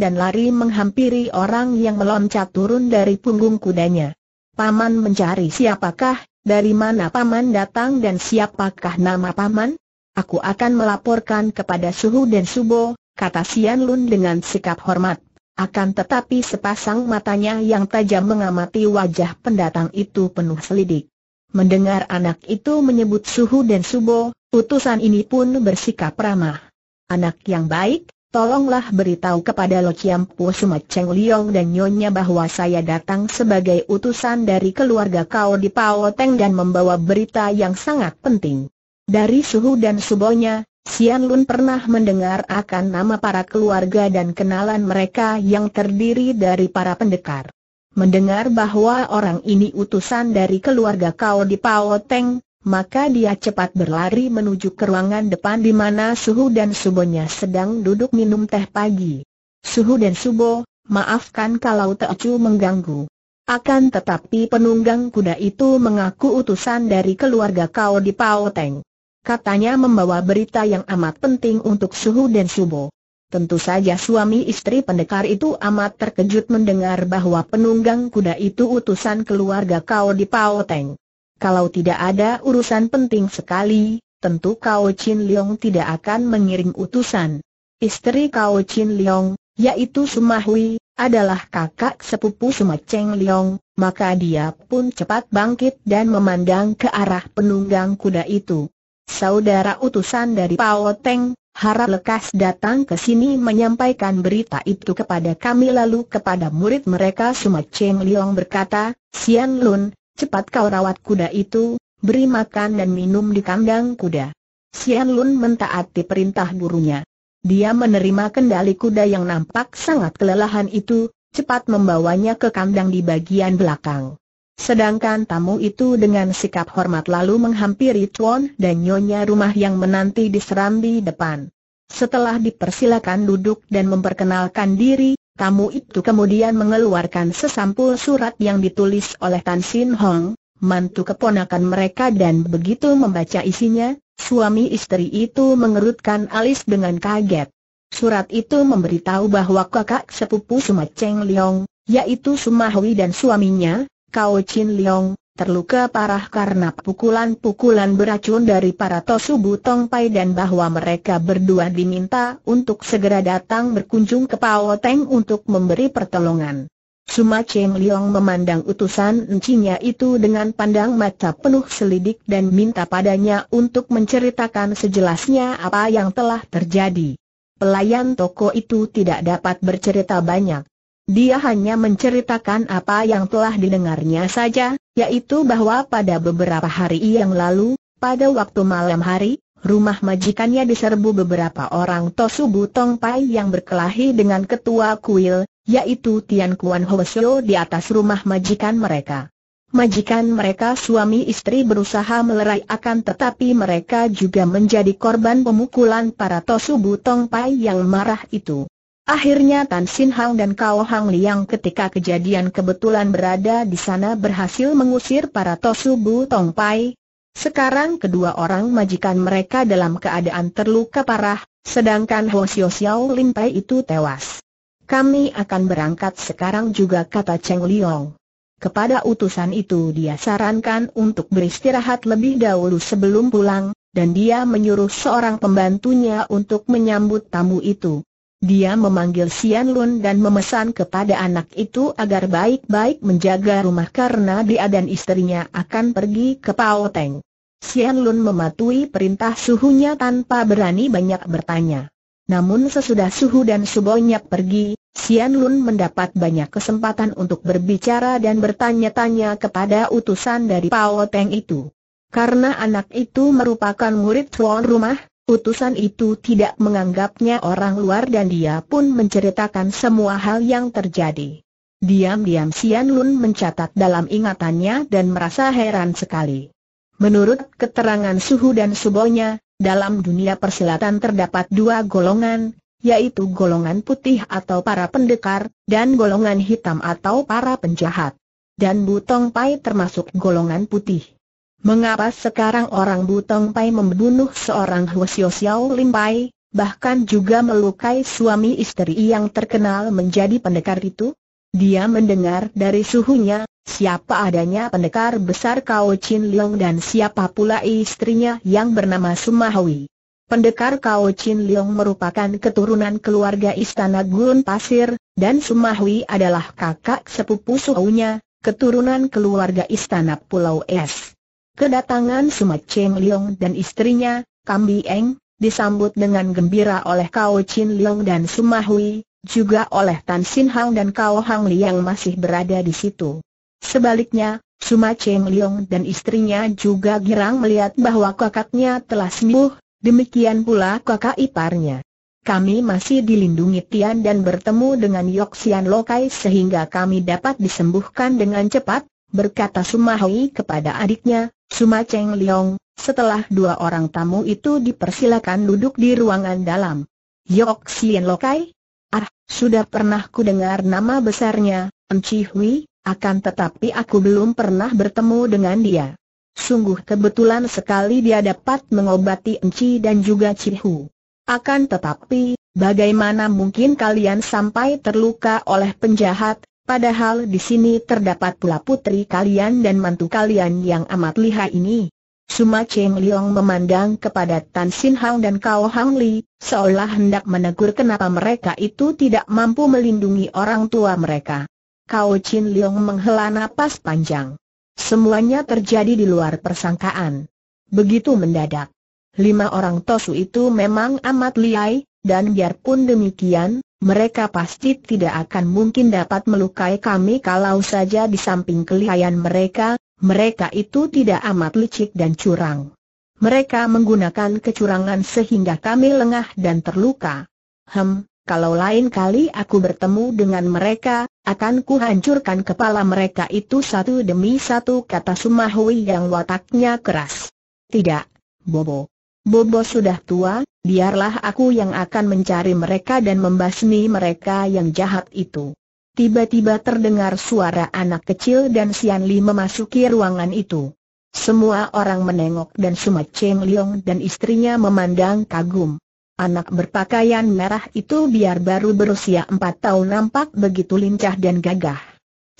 dan lari menghampiri orang yang meloncat turun dari punggung kudanya. Paman mencari siapakah, dari mana paman datang dan siapakah nama paman? Aku akan melaporkan kepada Suhu dan Subo, kata Sian Lun dengan sikap hormat. Akan tetapi sepasang matanya yang tajam mengamati wajah pendatang itu penuh selidik. Mendengar anak itu menyebut Suhu dan Subo, utusan ini pun bersikap ramah. Anak yang baik, tolonglah beritahu kepada Lo Po Sumat Cheng Liong dan Nyonya bahwa saya datang sebagai utusan dari keluarga Kao di Pao Teng dan membawa berita yang sangat penting. Dari Suhu dan Subonya, Sian Lun pernah mendengar akan nama para keluarga dan kenalan mereka yang terdiri dari para pendekar. Mendengar bahwa orang ini utusan dari keluarga Kao di Pao Teng, maka dia cepat berlari menuju ke ruangan depan di mana Suhu dan Subonya sedang duduk minum teh pagi. Suhu dan Subo, maafkan kalau Teocu mengganggu. Akan tetapi penunggang kuda itu mengaku utusan dari keluarga Kao di Pao Teng katanya membawa berita yang amat penting untuk Suhu dan Subo. Tentu saja suami istri pendekar itu amat terkejut mendengar bahwa penunggang kuda itu utusan keluarga kau di Paoteng. Kalau tidak ada urusan penting sekali, tentu Kao Chin Leong tidak akan mengirim utusan. Istri Kao Chin Leong, yaitu Sumahui, adalah kakak sepupu Cheng Leong, maka dia pun cepat bangkit dan memandang ke arah penunggang kuda itu saudara utusan dari Pao Teng, harap lekas datang ke sini menyampaikan berita itu kepada kami lalu kepada murid mereka Suma Cheng Liong berkata, Sian Lun, cepat kau rawat kuda itu, beri makan dan minum di kandang kuda. Sian Lun mentaati perintah gurunya. Dia menerima kendali kuda yang nampak sangat kelelahan itu, cepat membawanya ke kandang di bagian belakang. Sedangkan tamu itu dengan sikap hormat lalu menghampiri Tuan dan Nyonya rumah yang menanti di serambi depan. Setelah dipersilakan duduk dan memperkenalkan diri, tamu itu kemudian mengeluarkan sesampul surat yang ditulis oleh Tan Sin Hong, mantu keponakan mereka dan begitu membaca isinya, suami istri itu mengerutkan alis dengan kaget. Surat itu memberitahu bahwa kakak sepupu Suma Cheng Leong, yaitu Sumahui dan suaminya, Kau Chin Leong, terluka parah karena pukulan-pukulan beracun dari para Tosu Butong Pai dan bahwa mereka berdua diminta untuk segera datang berkunjung ke Pao Teng untuk memberi pertolongan. Suma Cheng Leong memandang utusan encinya itu dengan pandang mata penuh selidik dan minta padanya untuk menceritakan sejelasnya apa yang telah terjadi. Pelayan toko itu tidak dapat bercerita banyak. Dia hanya menceritakan apa yang telah didengarnya saja, yaitu bahwa pada beberapa hari yang lalu, pada waktu malam hari, rumah majikannya diserbu beberapa orang Tosu Butong Pai yang berkelahi dengan ketua kuil, yaitu Tian Kuan Hoesyo di atas rumah majikan mereka. Majikan mereka suami istri berusaha melerai akan tetapi mereka juga menjadi korban pemukulan para Tosu Butong Pai yang marah itu. Akhirnya Tan Sin Hang dan kau Hang Liang ketika kejadian kebetulan berada di sana berhasil mengusir para Tosubu Bu Tong Pai. Sekarang kedua orang majikan mereka dalam keadaan terluka parah, sedangkan Ho Xiao Xiao Lim Pai itu tewas. Kami akan berangkat sekarang juga kata Cheng Liang. Kepada utusan itu dia sarankan untuk beristirahat lebih dahulu sebelum pulang, dan dia menyuruh seorang pembantunya untuk menyambut tamu itu. Dia memanggil Sian Lun dan memesan kepada anak itu agar baik-baik menjaga rumah karena dia dan istrinya akan pergi ke Pao Teng. Sian Lun mematuhi perintah suhunya tanpa berani banyak bertanya. Namun sesudah suhu dan subonya pergi, Sian Lun mendapat banyak kesempatan untuk berbicara dan bertanya-tanya kepada utusan dari Pao Teng itu. Karena anak itu merupakan murid tuan rumah, utusan itu tidak menganggapnya orang luar dan dia pun menceritakan semua hal yang terjadi. Diam-diam Sian Lun mencatat dalam ingatannya dan merasa heran sekali. Menurut keterangan suhu dan subonya, dalam dunia persilatan terdapat dua golongan, yaitu golongan putih atau para pendekar, dan golongan hitam atau para penjahat. Dan Butong Pai termasuk golongan putih. Mengapa sekarang orang Butong Pai membunuh seorang Huo Xiao Lim Pai, bahkan juga melukai suami istri yang terkenal menjadi pendekar itu? Dia mendengar dari suhunya, siapa adanya pendekar besar Kao Chin Leong dan siapa pula istrinya yang bernama Sumahui. Pendekar Kao Chin Leong merupakan keturunan keluarga Istana Gun Pasir, dan Sumahui adalah kakak sepupu suhunya, keturunan keluarga Istana Pulau Es. Kedatangan Sumat Cheng Leong dan istrinya, Kambi Eng, disambut dengan gembira oleh Kao Chin Leong dan Sumahui, juga oleh Tan Sin Hang dan Kao Hang Li yang masih berada di situ. Sebaliknya, Suma Cheng Leong dan istrinya juga girang melihat bahwa kakaknya telah sembuh, demikian pula kakak iparnya. Kami masih dilindungi Tian dan bertemu dengan Yoxian Lokai sehingga kami dapat disembuhkan dengan cepat, berkata Sumahui kepada adiknya, Suma Cheng Leong, setelah dua orang tamu itu dipersilakan duduk di ruangan dalam. Yok Sien Lokai? Ah, sudah pernah ku dengar nama besarnya, Enci Hui, akan tetapi aku belum pernah bertemu dengan dia. Sungguh kebetulan sekali dia dapat mengobati Enci dan juga Cihu. Akan tetapi, bagaimana mungkin kalian sampai terluka oleh penjahat, Padahal di sini terdapat pula putri kalian dan mantu kalian yang amat lihai ini. Suma Cheng Liong memandang kepada Tan Sin Hang dan Kao Hang Li, seolah hendak menegur kenapa mereka itu tidak mampu melindungi orang tua mereka. Kao Chin Liong menghela napas panjang. Semuanya terjadi di luar persangkaan. Begitu mendadak. Lima orang Tosu itu memang amat lihai, dan biarpun demikian, mereka pasti tidak akan mungkin dapat melukai kami kalau saja di samping kelihayan mereka, mereka itu tidak amat licik dan curang. Mereka menggunakan kecurangan sehingga kami lengah dan terluka. Hem, kalau lain kali aku bertemu dengan mereka, akan kuhancurkan kepala mereka itu satu demi satu kata Sumahui yang wataknya keras. Tidak, Bobo. Bobo sudah tua, biarlah aku yang akan mencari mereka dan membasmi mereka yang jahat itu. Tiba-tiba terdengar suara anak kecil dan Sian Li memasuki ruangan itu. Semua orang menengok dan Suma Cheng Leong dan istrinya memandang kagum. Anak berpakaian merah itu biar baru berusia empat tahun nampak begitu lincah dan gagah.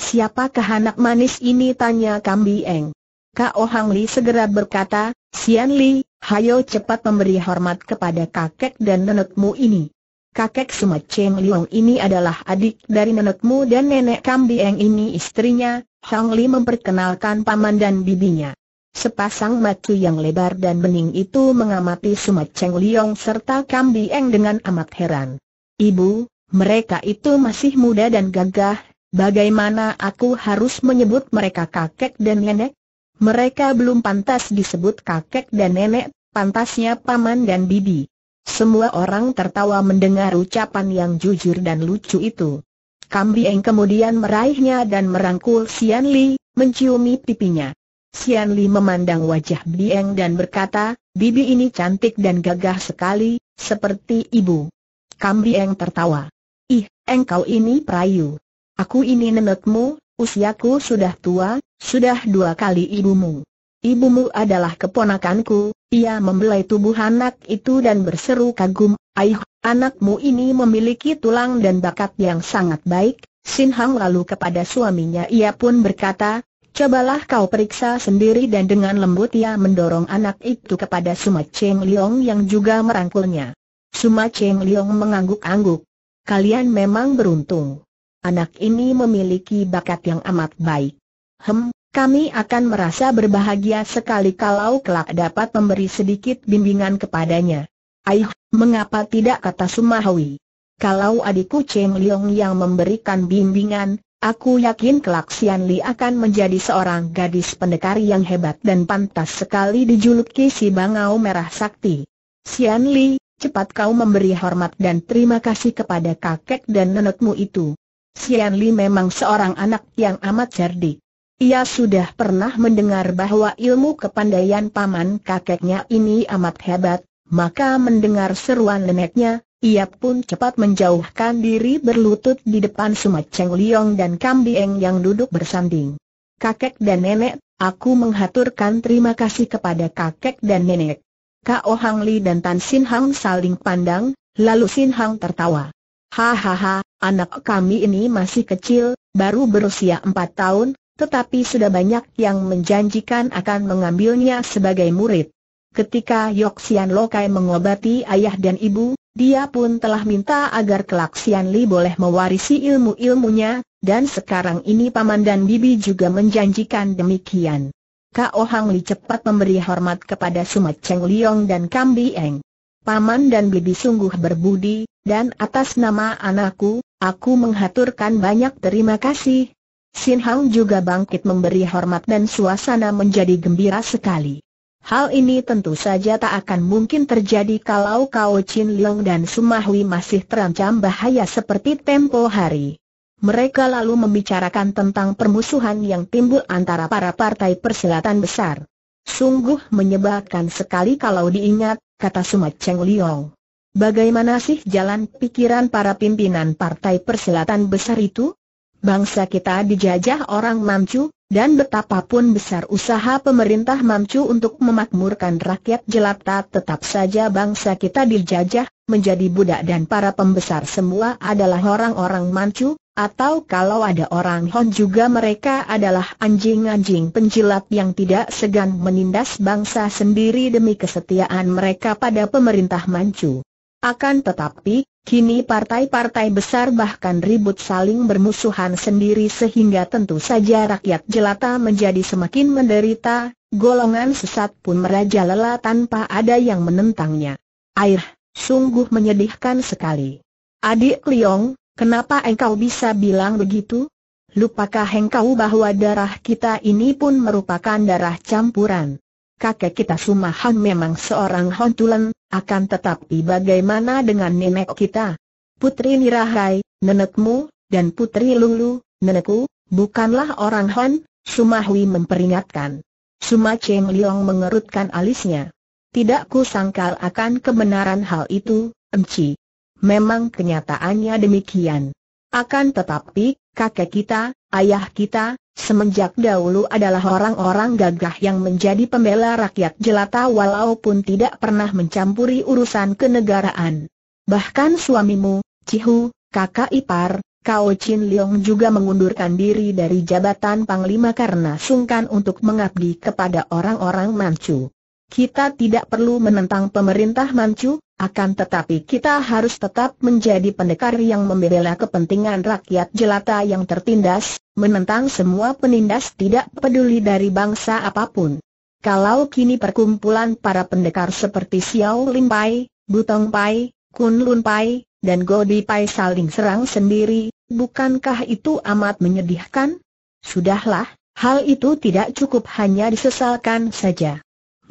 Siapakah anak manis ini tanya Kambi Eng. Kao Hang Li segera berkata, Sian Li, Hayo cepat memberi hormat kepada kakek dan nenekmu ini. Kakek Sumat Cheng Liang ini adalah adik dari nenekmu dan nenek Kambieng ini istrinya, Hang Li memperkenalkan paman dan bibinya. Sepasang mata yang lebar dan bening itu mengamati Sumat Cheng Liang serta Kambieng dengan amat heran. Ibu, mereka itu masih muda dan gagah, bagaimana aku harus menyebut mereka kakek dan nenek? Mereka belum pantas disebut kakek dan nenek, pantasnya paman dan bibi. Semua orang tertawa mendengar ucapan yang jujur dan lucu itu. Kambieng kemudian meraihnya dan merangkul Sian Li, menciumi pipinya. Sian Li memandang wajah Bieng dan berkata, Bibi ini cantik dan gagah sekali, seperti ibu. Kambieng tertawa. Ih, engkau ini perayu. Aku ini nenekmu, usiaku sudah tua, sudah dua kali ibumu. Ibumu adalah keponakanku, ia membelai tubuh anak itu dan berseru kagum, Ayuh, anakmu ini memiliki tulang dan bakat yang sangat baik, Sin Hang lalu kepada suaminya ia pun berkata, Cobalah kau periksa sendiri dan dengan lembut ia mendorong anak itu kepada Suma Cheng Liong yang juga merangkulnya. Suma Cheng Liong mengangguk-angguk. Kalian memang beruntung. Anak ini memiliki bakat yang amat baik. Hem, kami akan merasa berbahagia sekali kalau kelak dapat memberi sedikit bimbingan kepadanya. Aih, mengapa tidak kata Sumahwi? Kalau adikku Cheng Liong yang memberikan bimbingan, aku yakin kelak Sian Li akan menjadi seorang gadis pendekar yang hebat dan pantas sekali dijuluki si Bangau Merah Sakti. Sian Li, cepat kau memberi hormat dan terima kasih kepada kakek dan nenekmu itu. Sian Li memang seorang anak yang amat cerdik. Ia sudah pernah mendengar bahwa ilmu kepandaian paman kakeknya ini amat hebat, maka mendengar seruan neneknya, ia pun cepat menjauhkan diri berlutut di depan Sumat Cheng Liong dan Kambieng yang duduk bersanding. Kakek dan nenek, aku menghaturkan terima kasih kepada kakek dan nenek. Kao oh Hang Li dan Tan Sin Hang saling pandang, lalu Sin Hang tertawa. Hahaha, anak kami ini masih kecil, baru berusia empat tahun, tetapi sudah banyak yang menjanjikan akan mengambilnya sebagai murid. Ketika Yok Lokai mengobati ayah dan ibu, dia pun telah minta agar kelak Sian Li boleh mewarisi ilmu-ilmunya, dan sekarang ini paman dan bibi juga menjanjikan demikian. Kao Hang Li cepat memberi hormat kepada Sumat Cheng Liong dan Kam Eng. Paman dan bibi sungguh berbudi, dan atas nama anakku, aku menghaturkan banyak terima kasih, Sin Hang juga bangkit memberi hormat dan suasana menjadi gembira sekali. Hal ini tentu saja tak akan mungkin terjadi kalau Kao Chin Leong dan Sumahwi masih terancam bahaya seperti tempo hari. Mereka lalu membicarakan tentang permusuhan yang timbul antara para partai persilatan besar. Sungguh menyebabkan sekali kalau diingat, kata Sumat Cheng Leong. Bagaimana sih jalan pikiran para pimpinan partai persilatan besar itu? bangsa kita dijajah orang Mamcu, dan betapapun besar usaha pemerintah Mamcu untuk memakmurkan rakyat jelata tetap saja bangsa kita dijajah, menjadi budak dan para pembesar semua adalah orang-orang Mamcu, atau kalau ada orang Hon juga mereka adalah anjing-anjing penjilat yang tidak segan menindas bangsa sendiri demi kesetiaan mereka pada pemerintah Mamcu. Akan tetapi, Kini partai-partai besar bahkan ribut saling bermusuhan sendiri sehingga tentu saja rakyat jelata menjadi semakin menderita, golongan sesat pun merajalela tanpa ada yang menentangnya. Air, sungguh menyedihkan sekali. Adik Liong, kenapa engkau bisa bilang begitu? Lupakah engkau bahwa darah kita ini pun merupakan darah campuran? Kakek kita Sumahan memang seorang hontulan. Akan tetapi bagaimana dengan nenek kita? Putri Nirahai, nenekmu, dan Putri Lulu, nenekku, bukanlah orang Han, Sumahui memperingatkan. Suma Cheng Liong mengerutkan alisnya. Tidak ku sangkal akan kebenaran hal itu, Emci. Memang kenyataannya demikian. Akan tetapi, kakek kita, Ayah kita, semenjak dahulu adalah orang-orang gagah yang menjadi pembela rakyat jelata walaupun tidak pernah mencampuri urusan kenegaraan. Bahkan suamimu, Cihu, kakak ipar, Kao Chin Leong juga mengundurkan diri dari jabatan Panglima karena sungkan untuk mengabdi kepada orang-orang Manchu. Kita tidak perlu menentang pemerintah Manchu, akan tetapi kita harus tetap menjadi pendekar yang membela kepentingan rakyat jelata yang tertindas, menentang semua penindas tidak peduli dari bangsa apapun. Kalau kini perkumpulan para pendekar seperti Xiao Lim Pai, Butong Pai, Kun Lun Pai, dan Godi Pai saling serang sendiri, bukankah itu amat menyedihkan? Sudahlah, hal itu tidak cukup hanya disesalkan saja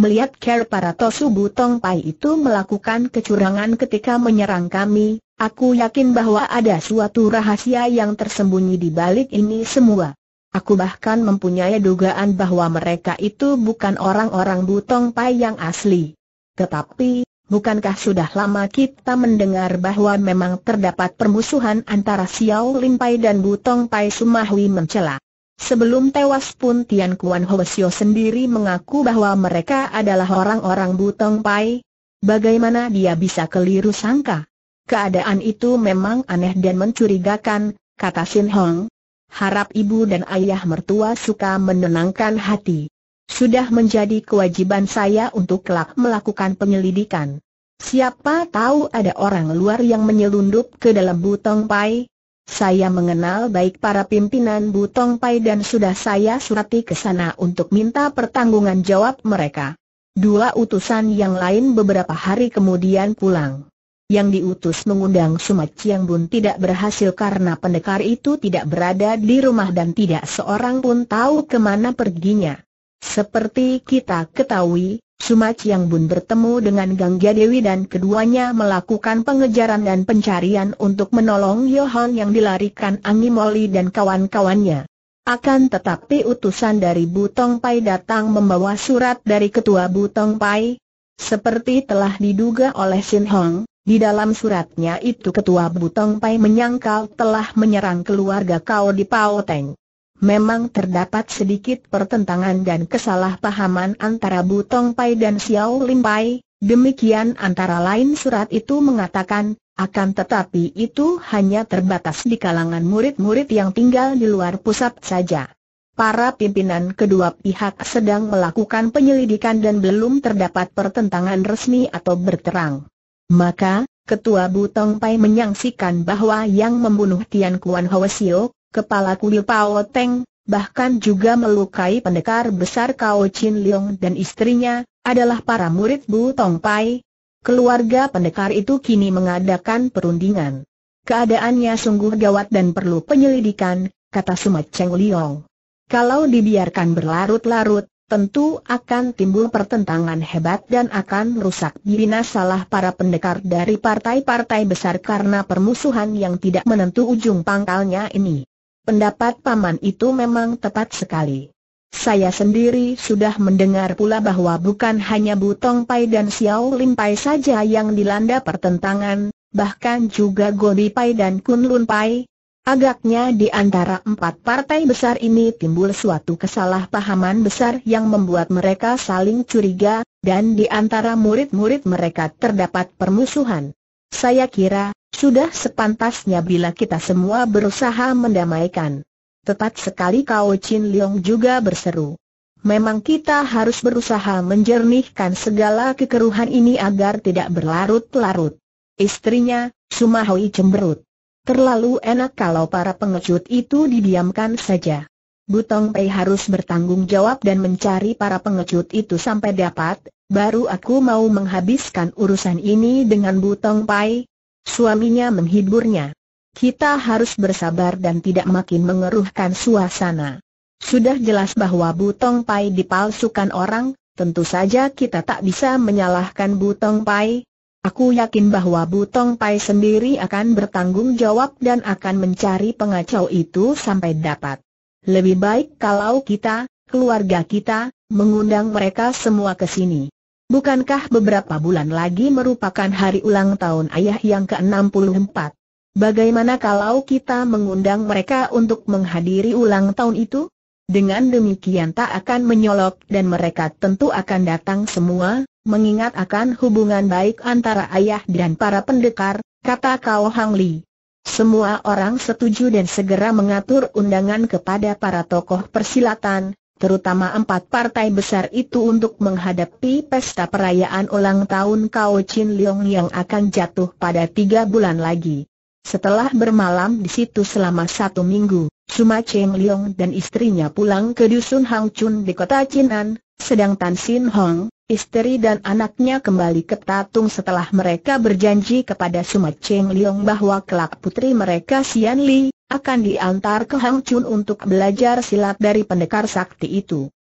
melihat para Tosu Butong Pai itu melakukan kecurangan ketika menyerang kami, aku yakin bahwa ada suatu rahasia yang tersembunyi di balik ini semua. Aku bahkan mempunyai dugaan bahwa mereka itu bukan orang-orang Butong Pai yang asli. Tetapi, bukankah sudah lama kita mendengar bahwa memang terdapat permusuhan antara Xiao Lin Pai dan Butong Pai Sumahui mencela? Sebelum tewas pun Tian Kuan Hoesio sendiri mengaku bahwa mereka adalah orang-orang Butong Pai. Bagaimana dia bisa keliru sangka? Keadaan itu memang aneh dan mencurigakan, kata Sin Hong. Harap ibu dan ayah mertua suka menenangkan hati. Sudah menjadi kewajiban saya untuk kelak melakukan penyelidikan. Siapa tahu ada orang luar yang menyelundup ke dalam Butong Pai, saya mengenal baik para pimpinan Butong Pai dan sudah saya surati ke sana untuk minta pertanggungan jawab mereka. Dua utusan yang lain beberapa hari kemudian pulang. Yang diutus mengundang Sumat Chiang Bun tidak berhasil karena pendekar itu tidak berada di rumah dan tidak seorang pun tahu kemana perginya. Seperti kita ketahui, Suma Chiang Bun bertemu dengan Gangga Dewi dan keduanya melakukan pengejaran dan pencarian untuk menolong Yohan yang dilarikan Angimoli dan kawan-kawannya. Akan tetapi utusan dari Butong Pai datang membawa surat dari ketua Butong Pai. Seperti telah diduga oleh Sin Hong, di dalam suratnya itu ketua Butong Pai menyangkal telah menyerang keluarga Kao di Pao Teng. Memang terdapat sedikit pertentangan dan kesalahpahaman antara Butong Pai dan Xiao Lim Pai, demikian antara lain surat itu mengatakan, akan tetapi itu hanya terbatas di kalangan murid-murid yang tinggal di luar pusat saja. Para pimpinan kedua pihak sedang melakukan penyelidikan dan belum terdapat pertentangan resmi atau berterang. Maka, Ketua Butong Pai menyangsikan bahwa yang membunuh Tian Kuan Siok, kepala kuil Pao Teng, bahkan juga melukai pendekar besar Kao Chin Leong dan istrinya, adalah para murid Bu Tong Pai. Keluarga pendekar itu kini mengadakan perundingan. Keadaannya sungguh gawat dan perlu penyelidikan, kata Sumat Cheng Leong. Kalau dibiarkan berlarut-larut, tentu akan timbul pertentangan hebat dan akan rusak salah para pendekar dari partai-partai besar karena permusuhan yang tidak menentu ujung pangkalnya ini. Pendapat paman itu memang tepat sekali. Saya sendiri sudah mendengar pula bahwa bukan hanya Butong Pai dan Xiao Lim Pai saja yang dilanda pertentangan, bahkan juga Gobi Pai dan Kun Lun Pai. Agaknya di antara empat partai besar ini timbul suatu kesalahpahaman besar yang membuat mereka saling curiga, dan di antara murid-murid mereka terdapat permusuhan. Saya kira, sudah sepantasnya bila kita semua berusaha mendamaikan. Tepat sekali Kao Chin Leong juga berseru. Memang kita harus berusaha menjernihkan segala kekeruhan ini agar tidak berlarut-larut. Istrinya, Sumahoi cemberut. Terlalu enak kalau para pengecut itu didiamkan saja. Butong Pei harus bertanggung jawab dan mencari para pengecut itu sampai dapat, baru aku mau menghabiskan urusan ini dengan Butong Pai. Suaminya menghiburnya. Kita harus bersabar dan tidak makin mengeruhkan suasana. Sudah jelas bahwa Butong Pai dipalsukan orang, tentu saja kita tak bisa menyalahkan Butong Pai. Aku yakin bahwa Butong Pai sendiri akan bertanggung jawab dan akan mencari pengacau itu sampai dapat. Lebih baik kalau kita, keluarga kita, mengundang mereka semua ke sini. Bukankah beberapa bulan lagi merupakan hari ulang tahun ayah yang ke-64? Bagaimana kalau kita mengundang mereka untuk menghadiri ulang tahun itu? Dengan demikian tak akan menyolok dan mereka tentu akan datang semua, mengingat akan hubungan baik antara ayah dan para pendekar, kata Kao Hang Li. Semua orang setuju dan segera mengatur undangan kepada para tokoh persilatan, terutama empat partai besar itu untuk menghadapi pesta perayaan ulang tahun Kao Chin Leong yang akan jatuh pada tiga bulan lagi. Setelah bermalam di situ selama satu minggu, Suma Cheng Leong dan istrinya pulang ke dusun Hang Chun di kota Chinan, sedang Tan Sin Hong, istri dan anaknya kembali ke Tatung setelah mereka berjanji kepada Suma Cheng Leong bahwa kelak putri mereka Sian Li, akan diantar ke Hang Chun untuk belajar silat dari pendekar sakti itu.